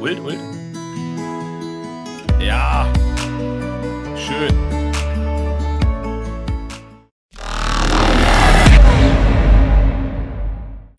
Ult, ult. Ja. Schön.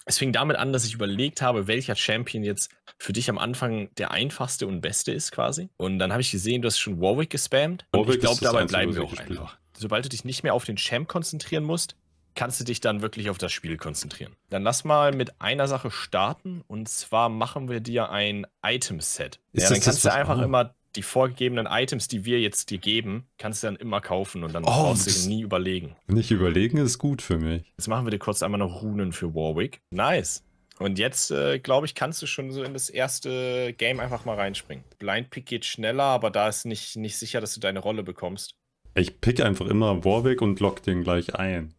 Es fing damit an, dass ich überlegt habe, welcher Champion jetzt für dich am Anfang der einfachste und beste ist quasi. Und dann habe ich gesehen, du hast schon Warwick gespammt. Warwick und ich glaube, dabei bleiben wir auch einfach. Sobald du dich nicht mehr auf den Champ konzentrieren musst, kannst du dich dann wirklich auf das Spiel konzentrieren. Dann lass mal mit einer Sache starten und zwar machen wir dir ein Item-Set. Ja, dann kannst du einfach auch? immer die vorgegebenen Items, die wir jetzt dir geben, kannst du dann immer kaufen und dann oh, brauchst du nie überlegen. Nicht überlegen ist gut für mich. Jetzt machen wir dir kurz einmal noch Runen für Warwick. Nice. Und jetzt, äh, glaube ich, kannst du schon so in das erste Game einfach mal reinspringen. Blind Pick geht schneller, aber da ist nicht, nicht sicher, dass du deine Rolle bekommst. Ich pick einfach immer Warwick und lock den gleich ein.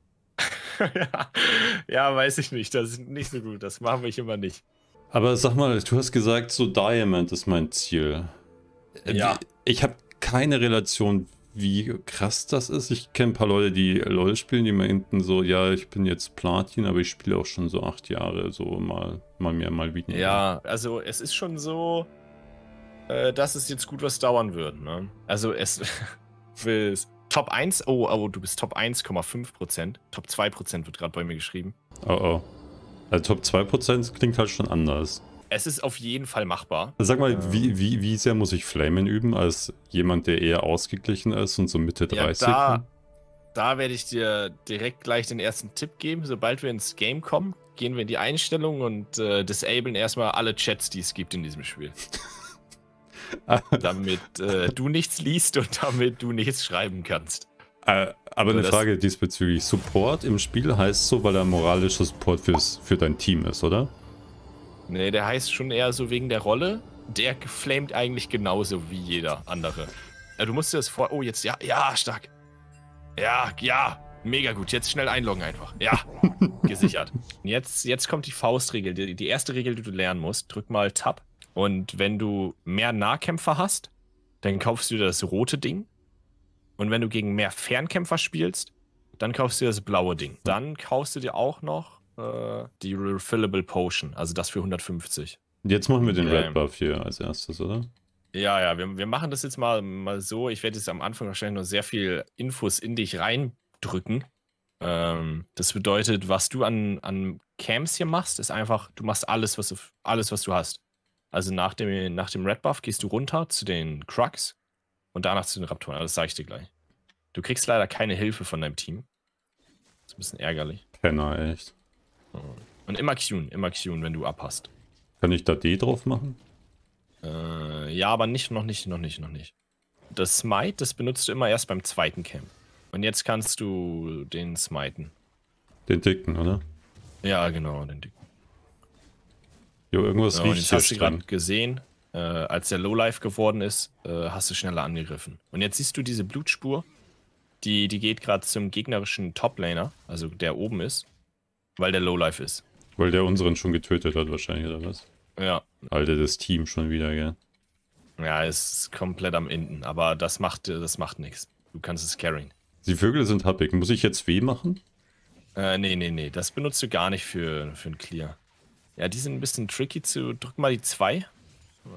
ja, weiß ich nicht. Das ist nicht so gut. Das machen wir immer nicht. Aber sag mal, du hast gesagt, so Diamond ist mein Ziel. Äh, ja. Ich habe keine Relation, wie krass das ist. Ich kenne ein paar Leute, die LOL spielen, die meinten so, ja, ich bin jetzt Platin, aber ich spiele auch schon so acht Jahre, so mal, mal mehr, mal weniger. Ja, also es ist schon so, äh, dass es jetzt gut was dauern wird. Ne? Also es will Top 1, oh, oh, du bist Top 1,5%. Top 2% wird gerade bei mir geschrieben. Oh, oh. Also Top 2% klingt halt schon anders. Es ist auf jeden Fall machbar. Sag mal, ähm. wie, wie, wie sehr muss ich Flamen üben als jemand, der eher ausgeglichen ist und so Mitte ja, 30? Da, da werde ich dir direkt gleich den ersten Tipp geben. Sobald wir ins Game kommen, gehen wir in die Einstellungen und äh, disablen erstmal alle Chats, die es gibt in diesem Spiel. damit äh, du nichts liest und damit du nichts schreiben kannst. Äh, aber also eine Frage diesbezüglich. Support im Spiel heißt so, weil er moralischer Support fürs, für dein Team ist, oder? Nee, der heißt schon eher so wegen der Rolle. Der flamet eigentlich genauso wie jeder andere. Ja, äh, du musst dir das vor. Oh, jetzt, ja, ja, stark. Ja, ja, mega gut. Jetzt schnell einloggen einfach. Ja, gesichert. Jetzt, jetzt kommt die Faustregel. Die, die erste Regel, die du lernen musst. Drück mal Tab und wenn du mehr Nahkämpfer hast, dann kaufst du dir das rote Ding. Und wenn du gegen mehr Fernkämpfer spielst, dann kaufst du dir das blaue Ding. Dann kaufst du dir auch noch äh, die Refillable Potion, also das für 150. Jetzt machen wir den Red Buff hier als erstes, oder? Ja, ja, wir, wir machen das jetzt mal, mal so. Ich werde jetzt am Anfang wahrscheinlich noch sehr viel Infos in dich reindrücken. Ähm, das bedeutet, was du an, an Camps hier machst, ist einfach, du machst alles, was du, alles, was du hast. Also nach dem, nach dem Red Buff gehst du runter zu den Crux und danach zu den Raptoren. Also das sage ich dir gleich. Du kriegst leider keine Hilfe von deinem Team. Das ist ein bisschen ärgerlich. Kenner, echt. Oh. Und immer Q'n, immer Q'n, wenn du abhast. Kann ich da D drauf machen? Äh, ja, aber nicht, noch nicht, noch nicht, noch nicht. Das Smite, das benutzt du immer erst beim zweiten Camp. Und jetzt kannst du den smiten. Den dicken, oder? Ja, genau, den dicken. Jo, irgendwas ja, riecht jetzt dran. gesehen, äh, als der Lowlife geworden ist, äh, hast du schneller angegriffen. Und jetzt siehst du diese Blutspur, die, die geht gerade zum gegnerischen Toplaner, also der oben ist, weil der Lowlife ist. Weil der unseren schon getötet hat wahrscheinlich, oder was? Ja. Alter, das Team schon wieder, gell? Ja, ist komplett am Enden, aber das macht, das macht nichts. Du kannst es carryen. Die Vögel sind happig. Muss ich jetzt weh machen? Äh, nee, nee, nee. Das benutzt du gar nicht für, für ein Clear. Ja, die sind ein bisschen tricky zu. Drück mal die 2.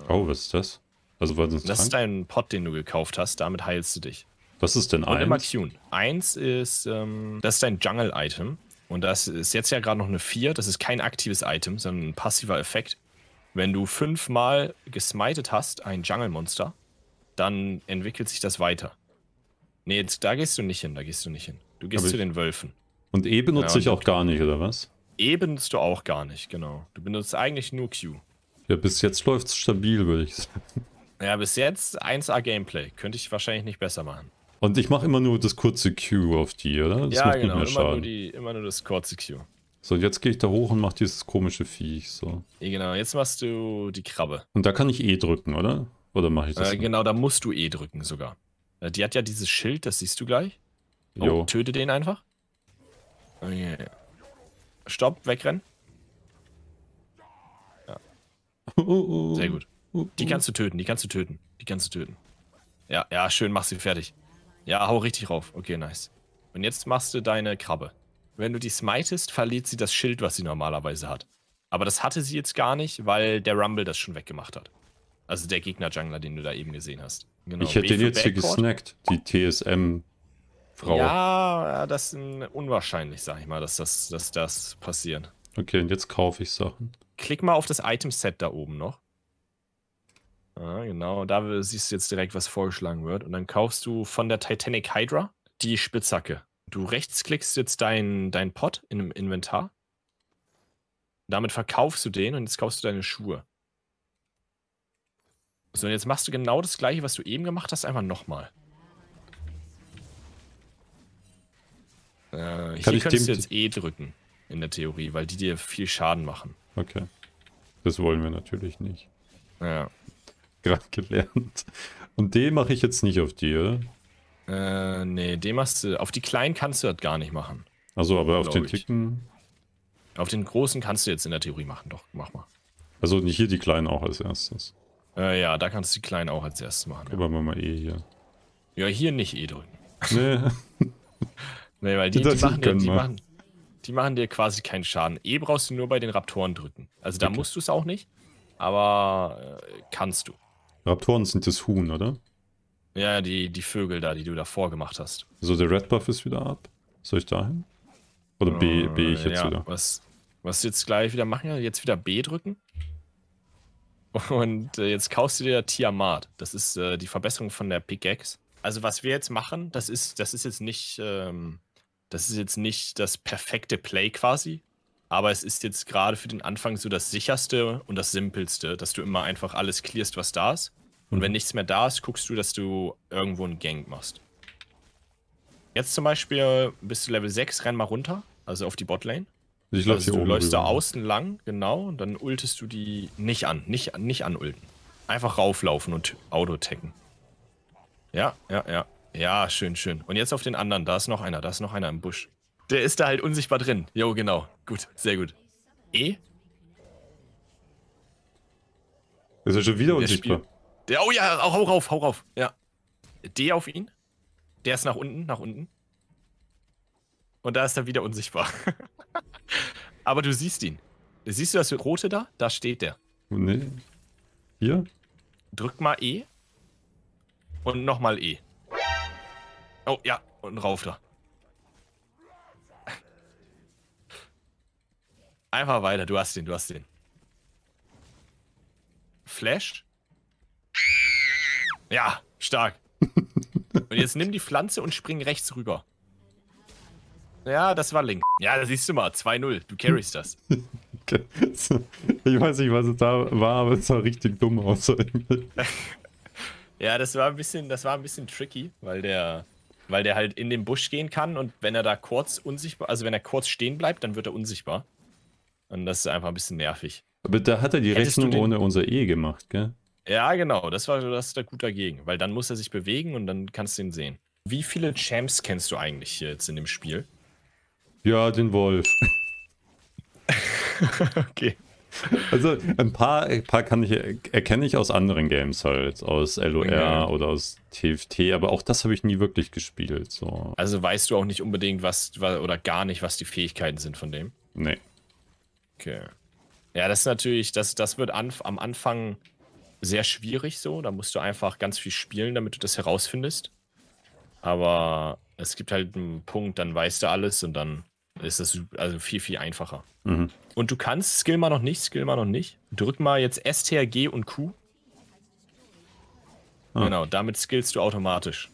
Oh, was ist das? Also, was ist das? Das ist dein Pot, den du gekauft hast. Damit heilst du dich. Was ist denn eins? Immer Tune. Eins ist, ähm, das ist dein Jungle-Item. Und das ist jetzt ja gerade noch eine 4. Das ist kein aktives Item, sondern ein passiver Effekt. Wenn du fünfmal gesmited hast, ein Jungle-Monster, dann entwickelt sich das weiter. Nee, jetzt, da gehst du nicht hin, da gehst du nicht hin. Du gehst Aber zu den Wölfen. Und E benutze ja, und ich auch gar nicht, oder was? E benutzt du auch gar nicht, genau. Du benutzt eigentlich nur Q. Ja, bis jetzt läuft es stabil, würde ich sagen. Ja, bis jetzt 1A Gameplay. Könnte ich wahrscheinlich nicht besser machen. Und ich mache immer nur das kurze Q auf die, oder? Das ja, macht genau. Immer nur, die, immer nur das kurze Q. So, jetzt gehe ich da hoch und mache dieses komische Viech. So. Ja, genau. Jetzt machst du die Krabbe. Und da kann ich E drücken, oder? Oder mache ich das? Äh, genau, da musst du E drücken sogar. Äh, die hat ja dieses Schild, das siehst du gleich. Oh, jo. töte den einfach. Okay. Oh, Stopp, wegrennen. Ja. Sehr gut. Die kannst du töten, die kannst du töten. Die kannst du töten. Ja, ja, schön, mach sie fertig. Ja, hau richtig rauf. Okay, nice. Und jetzt machst du deine Krabbe. Wenn du die smitest, verliert sie das Schild, was sie normalerweise hat. Aber das hatte sie jetzt gar nicht, weil der Rumble das schon weggemacht hat. Also der Gegner-Jungler, den du da eben gesehen hast. Genau. Ich hätte den jetzt hier gesnackt, die TSM Frau. Ja, das ist unwahrscheinlich, sag ich mal, dass das, dass das passiert. Okay, und jetzt kaufe ich Sachen. Klick mal auf das Item-Set da oben noch. Ah, genau, da siehst du jetzt direkt, was vorgeschlagen wird. Und dann kaufst du von der Titanic Hydra die Spitzhacke. Du rechtsklickst jetzt deinen dein Pot in dem Inventar. Damit verkaufst du den und jetzt kaufst du deine Schuhe. So, und jetzt machst du genau das gleiche, was du eben gemacht hast, einfach nochmal. Äh, hier ich könntest du jetzt E drücken, in der Theorie, weil die dir viel Schaden machen. Okay. Das wollen wir natürlich nicht. Ja. Gerade gelernt. Und D mache ich jetzt nicht auf dir. Äh, nee, D machst du. Auf die kleinen kannst du das gar nicht machen. Also, aber auf den ich. Ticken. Auf den großen kannst du jetzt in der Theorie machen, doch, mach mal. Also nicht hier die kleinen auch als erstes. Äh, ja, da kannst du die kleinen auch als erstes machen. Aber ja. wir mal E hier. Ja, hier nicht eh drücken. Nee. Nee, weil die, die, machen dir, die, ne? machen, die, machen dir, quasi keinen Schaden. E brauchst du nur bei den Raptoren drücken. Also da okay. musst du es auch nicht, aber äh, kannst du. Raptoren sind das Huhn, oder? Ja, die, die Vögel da, die du davor gemacht hast. So, also der Red Buff ist wieder ab. Soll ich dahin? Oder B, B ich jetzt äh, ja, wieder? Was, was jetzt gleich wieder machen? Jetzt wieder B drücken? Und äh, jetzt kaufst du dir Tiamat. Das ist äh, die Verbesserung von der Pickaxe. Also was wir jetzt machen, das ist, das ist jetzt nicht ähm, das ist jetzt nicht das perfekte Play quasi, aber es ist jetzt gerade für den Anfang so das sicherste und das simpelste, dass du immer einfach alles clearst, was da ist. Und wenn mhm. nichts mehr da ist, guckst du, dass du irgendwo einen Gang machst. Jetzt zum Beispiel bist du Level 6, renn mal runter, also auf die Botlane. Ich glaub, also, du läufst rüber. da ne? außen lang, genau, und dann ultest du die nicht an, nicht, nicht anulten. Einfach rauflaufen und Auto-Tacken. Ja, ja, ja. Ja, schön, schön. Und jetzt auf den anderen. Da ist noch einer, da ist noch einer im Busch. Der ist da halt unsichtbar drin. Jo, genau. Gut, sehr gut. E? Ist er schon wieder der unsichtbar? Der, oh ja, hau, hau rauf, hau rauf. Ja. D auf ihn. Der ist nach unten, nach unten. Und da ist er wieder unsichtbar. Aber du siehst ihn. Siehst du das Rote da? Da steht der. Nee. Hier? Drück mal E. Und nochmal E. Oh, ja. Und rauf da. Einfach weiter. Du hast den, du hast den. Flash? Ja, stark. und jetzt nimm die Pflanze und spring rechts rüber. Ja, das war Link. Ja, da siehst du mal. 2-0. Du carries das. Ich weiß nicht, was es da war, aber es sah richtig dumm aus. ja, das war ein bisschen, das war ein bisschen tricky, weil der weil der halt in den Busch gehen kann und wenn er da kurz unsichtbar, also wenn er kurz stehen bleibt, dann wird er unsichtbar. Und das ist einfach ein bisschen nervig. Aber da hat er die Hättest Rechnung ohne unser E gemacht, gell? Ja, genau. Das war das ist gut dagegen, weil dann muss er sich bewegen und dann kannst du ihn sehen. Wie viele Champs kennst du eigentlich hier jetzt in dem Spiel? Ja, den Wolf. okay. Also ein paar, ein paar kann ich, erkenne ich aus anderen Games halt, aus LOR okay. oder aus TFT, aber auch das habe ich nie wirklich gespielt. So. Also weißt du auch nicht unbedingt, was oder gar nicht, was die Fähigkeiten sind von dem? Nee. Okay. Ja, das ist natürlich, das, das wird an, am Anfang sehr schwierig so. Da musst du einfach ganz viel spielen, damit du das herausfindest. Aber es gibt halt einen Punkt, dann weißt du alles und dann ist das also viel, viel einfacher. Mhm. Und du kannst, skill mal noch nicht, skill mal noch nicht. Drück mal jetzt STRG und Q. Ah. Genau, damit skillst du automatisch.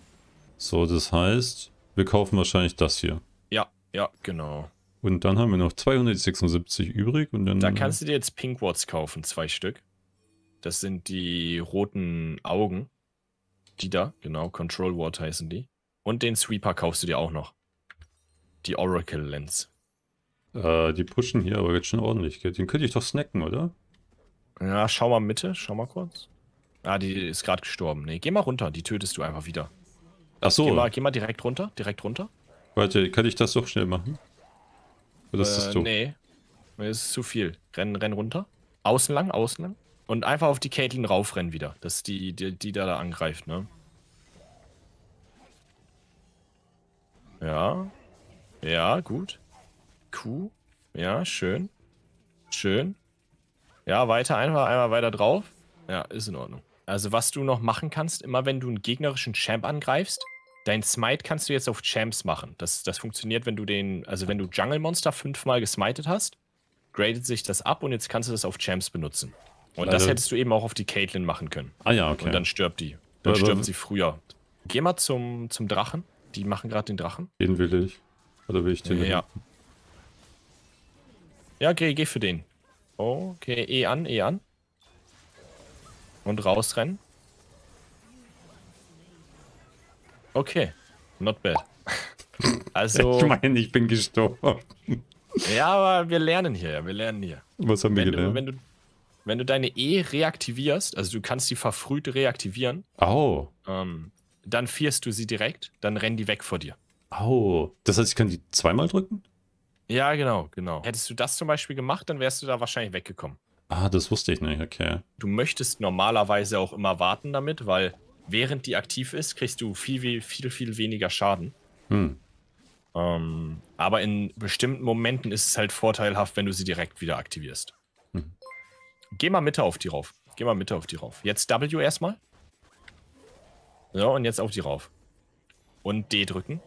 So, das heißt, wir kaufen wahrscheinlich das hier. Ja, ja, genau. Und dann haben wir noch 276 übrig und dann. Da kannst du dir jetzt Pink Wards kaufen, zwei Stück. Das sind die roten Augen. Die da, genau, Control Ward heißen die. Und den Sweeper kaufst du dir auch noch die Oracle Lens. Äh, die pushen hier aber jetzt schon ordentlich. Den könnte ich doch snacken, oder? Ja, schau mal Mitte, schau mal kurz. Ah, die ist gerade gestorben. Nee, geh mal runter, die tötest du einfach wieder. Ach so. Geh mal, geh mal direkt runter, direkt runter. Warte, kann ich das doch schnell machen? Oder äh, ist das äh, doof? Nee, das ist zu viel. Renn, renn runter. Außen lang, außen lang. Und einfach auf die Caitlin raufrennen wieder. Das ist die, die, die da, da angreift, ne? Ja. Ja, gut. Q. Ja, schön. Schön. Ja, weiter einfach einmal weiter drauf. Ja, ist in Ordnung. Also was du noch machen kannst, immer wenn du einen gegnerischen Champ angreifst, dein Smite kannst du jetzt auf Champs machen. Das, das funktioniert, wenn du den, also wenn du Jungle Monster fünfmal gesmited hast, gradet sich das ab und jetzt kannst du das auf Champs benutzen. Und also das hättest du eben auch auf die Caitlyn machen können. Ah ja, okay. Und dann stirbt die. Dann stirbt sie früher. Geh mal zum, zum Drachen. Die machen gerade den Drachen. Den will ich. Oder also will ich den? Ja. Ja, okay, geh für den. Okay, E an, E an. Und rausrennen. Okay, not bad. Also. Ich meine, ich bin gestorben. Ja, aber wir lernen hier, wir lernen hier. Was haben wir gelernt? Du, wenn, du, wenn du deine E reaktivierst, also du kannst sie verfrüht reaktivieren. Oh. Ähm, dann fierst du sie direkt, dann rennen die weg vor dir. Oh, das heißt, ich kann die zweimal drücken? Ja, genau, genau. Hättest du das zum Beispiel gemacht, dann wärst du da wahrscheinlich weggekommen. Ah, das wusste ich nicht, okay. Du möchtest normalerweise auch immer warten damit, weil während die aktiv ist, kriegst du viel, viel, viel, weniger Schaden. Hm. Ähm, aber in bestimmten Momenten ist es halt vorteilhaft, wenn du sie direkt wieder aktivierst. Hm. Geh mal Mitte auf die rauf. Geh mal Mitte auf die rauf. Jetzt W erstmal. So, und jetzt auf die rauf. Und D drücken.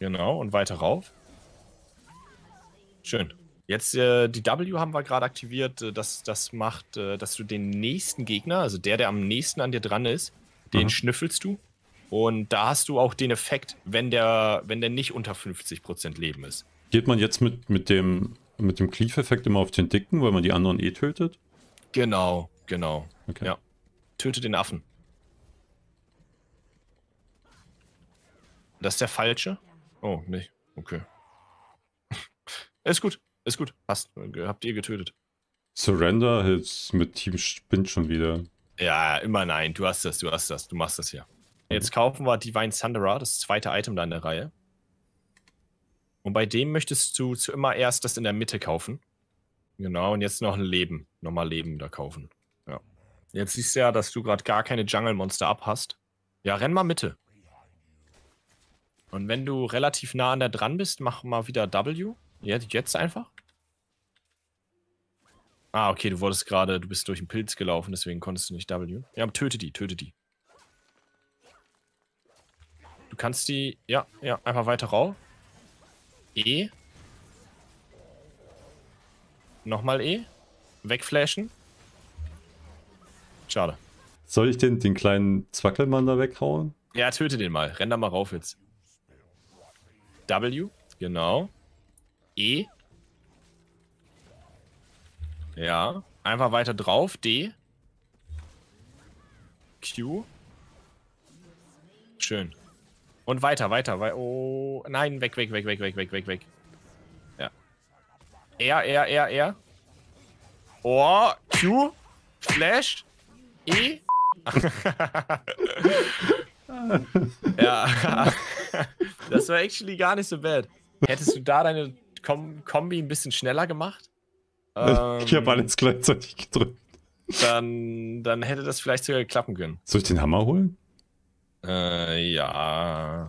Genau, und weiter rauf. Schön. Jetzt äh, die W haben wir gerade aktiviert. Äh, das, das macht, äh, dass du den nächsten Gegner, also der, der am nächsten an dir dran ist, den mhm. schnüffelst du. Und da hast du auch den Effekt, wenn der, wenn der nicht unter 50% Leben ist. Geht man jetzt mit, mit dem, mit dem Cleave-Effekt immer auf den Dicken, weil man die anderen eh tötet? Genau, genau. Okay. Ja. Töte den Affen. Das ist der falsche. Oh, nee. Okay. ist gut. Ist gut. Passt. Äh, habt ihr getötet. Surrender jetzt mit Team Spin schon wieder. Ja, immer nein. Du hast das, du hast das. Du machst das hier. Jetzt kaufen wir Divine Thunderer, das zweite Item da in der Reihe. Und bei dem möchtest du immer erst das in der Mitte kaufen. Genau, und jetzt noch ein Leben. Nochmal Leben da kaufen. Ja. Jetzt siehst du ja, dass du gerade gar keine Jungle-Monster abhast. Ja, renn mal Mitte. Und wenn du relativ nah an der dran bist, mach mal wieder W. Jetzt, jetzt einfach. Ah, okay, du wurdest gerade, du bist durch einen Pilz gelaufen, deswegen konntest du nicht W. Ja, töte die, töte die. Du kannst die, ja, ja, einfach weiter rauf. E. Nochmal E. Wegflashen. Schade. Soll ich den, den kleinen Zwackelmann da weghauen? Ja, töte den mal. Renn da mal rauf jetzt. W, genau. E. Ja, einfach weiter drauf. D. Q. Schön. Und weiter, weiter, weiter. Oh, nein, weg, weg, weg, weg, weg, weg, weg, weg. Ja. R, R, R, R. Oh, Q. Flash. E. ja. das war actually gar nicht so bad. Hättest du da deine Kom Kombi ein bisschen schneller gemacht? Ähm, ich habe alles gleichzeitig gedrückt. Dann, dann hätte das vielleicht sogar klappen können. Soll ich den Hammer holen? Äh, ja.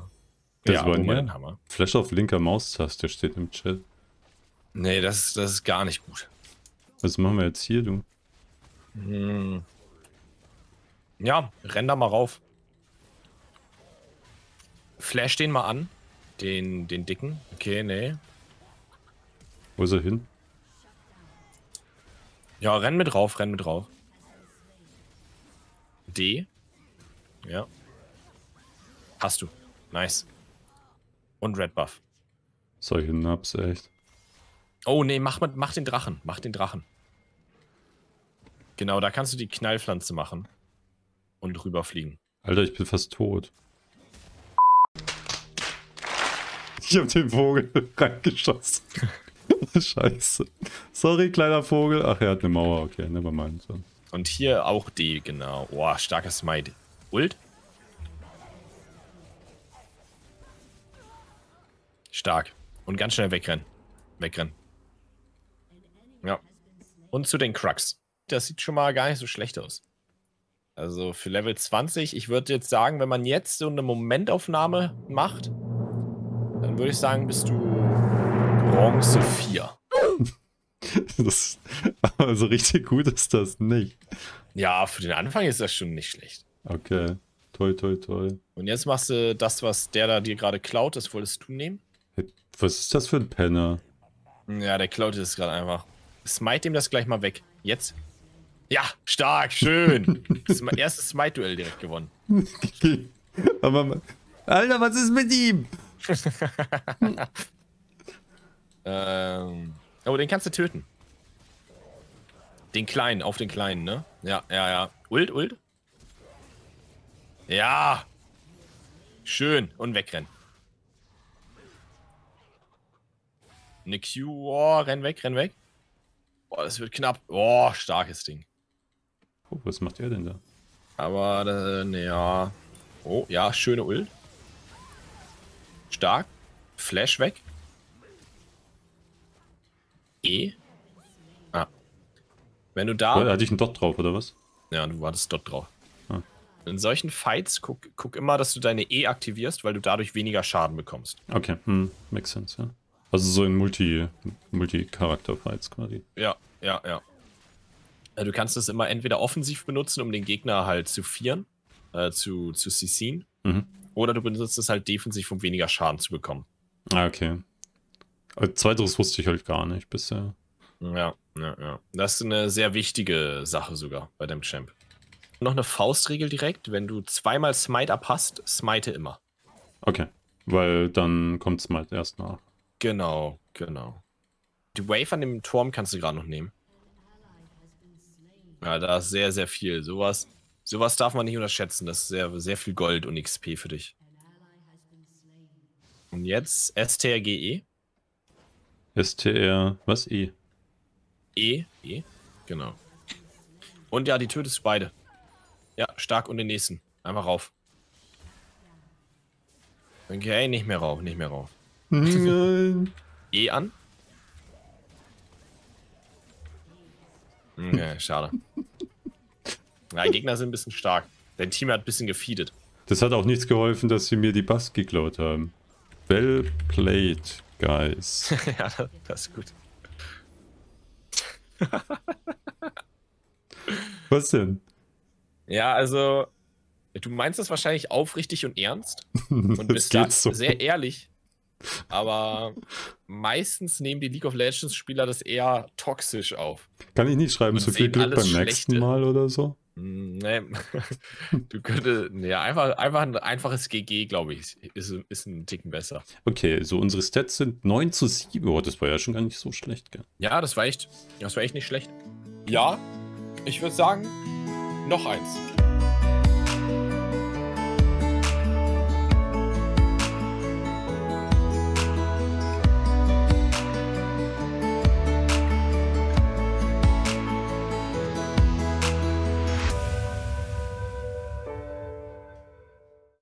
Das ja, war mir den Hammer. Flash auf linker Maustaste steht im Chat. Nee, das, das ist gar nicht gut. Was machen wir jetzt hier, du? Hm. Ja, renn da mal rauf. Flash den mal an. Den, den dicken. Okay, nee. Wo ist er hin? Ja, renn mit drauf, renn mit drauf. D. Ja. Hast du. Nice. Und Red Buff. Solche Naps, echt. Oh, nee, mach, mach den Drachen. Mach den Drachen. Genau, da kannst du die Knallpflanze machen. Und rüberfliegen. Alter, ich bin fast tot. Ich hab den Vogel reingeschossen. Scheiße. Sorry, kleiner Vogel. Ach, er hat eine Mauer. Okay, nevermind. So. Und hier auch die, genau. Boah, starkes Smite. Ult? Stark. Und ganz schnell wegrennen. Wegrennen. Ja. Und zu den Crux. Das sieht schon mal gar nicht so schlecht aus. Also für Level 20, ich würde jetzt sagen, wenn man jetzt so eine Momentaufnahme macht, dann würde ich sagen, bist du Bronze 4. Das, also richtig gut ist das nicht. Ja, für den Anfang ist das schon nicht schlecht. Okay. Toi, toi, toi. Und jetzt machst du das, was der da dir gerade klaut, das wolltest du nehmen? Was ist das für ein Penner? Ja, der klaut es gerade einfach. Smite ihm das gleich mal weg. Jetzt. Ja, stark, schön. das Erstes Smite-Duell direkt gewonnen. Aber, Alter, was ist mit ihm? ähm, aber den kannst du töten. Den kleinen, auf den kleinen, ne? Ja, ja, ja. Ult, ult. Ja. Schön. Und wegrennen. Eine Q. Oh, renn weg, renn weg. Boah, das wird knapp. Boah, starkes Ding. Oh, was macht er denn da? Aber, äh, ne, ja. Oh, ja, schöne Ult. Stark. Flash weg. E. Ah. Wenn du oh, da. Hatte ich einen Dot drauf, oder was? Ja, du wartest Dot drauf. Ah. In solchen Fights guck, guck immer, dass du deine E aktivierst, weil du dadurch weniger Schaden bekommst. Okay, hm. makes sense, ja. Also so in Multi-Charakter-Fights Multi quasi. Ja, ja, ja. Äh, du kannst es immer entweder offensiv benutzen, um den Gegner halt zu vieren, äh, zu, zu CCen. Mhm. Oder du benutzt es halt defensiv, um weniger Schaden zu bekommen. Ah, okay. Aber zweiteres wusste ich halt gar nicht bisher. Ja, ja, ja. Das ist eine sehr wichtige Sache sogar bei dem Champ. Noch eine Faustregel direkt. Wenn du zweimal Smite abhast, smite immer. Okay. Weil dann kommt Smite erst nach. Genau, genau. Die Wave an dem Turm kannst du gerade noch nehmen. Ja, da ist sehr, sehr viel. Sowas Sowas darf man nicht unterschätzen. Das ist sehr, sehr viel Gold und XP für dich. Und jetzt STRGE. STR, was E? E, E, genau. Und ja, die tötest du beide. Ja, stark und den nächsten. Einfach rauf. Okay, nicht mehr rauf, nicht mehr rauf. Nein. e an. Okay, schade. Na, die Gegner sind ein bisschen stark. Dein Team hat ein bisschen gefeedet. Das hat auch nichts geholfen, dass sie mir die Bass geklaut haben. Well played, guys. ja, das ist gut. Was denn? Ja, also, du meinst das wahrscheinlich aufrichtig und ernst und bist da so. sehr ehrlich. Aber meistens nehmen die League of Legends Spieler das eher toxisch auf. Kann ich nicht schreiben, so viel Glück beim nächsten Mal oder so? Hm, nee, du könntest, nee, einfach, einfach ein einfaches GG, glaube ich, ist, ist ein Ticken besser. Okay, so unsere Stats sind 9 zu 7. Oh, das war ja schon gar nicht so schlecht, gell? Ja, das war echt, das war echt nicht schlecht. Ja, ich würde sagen, noch eins.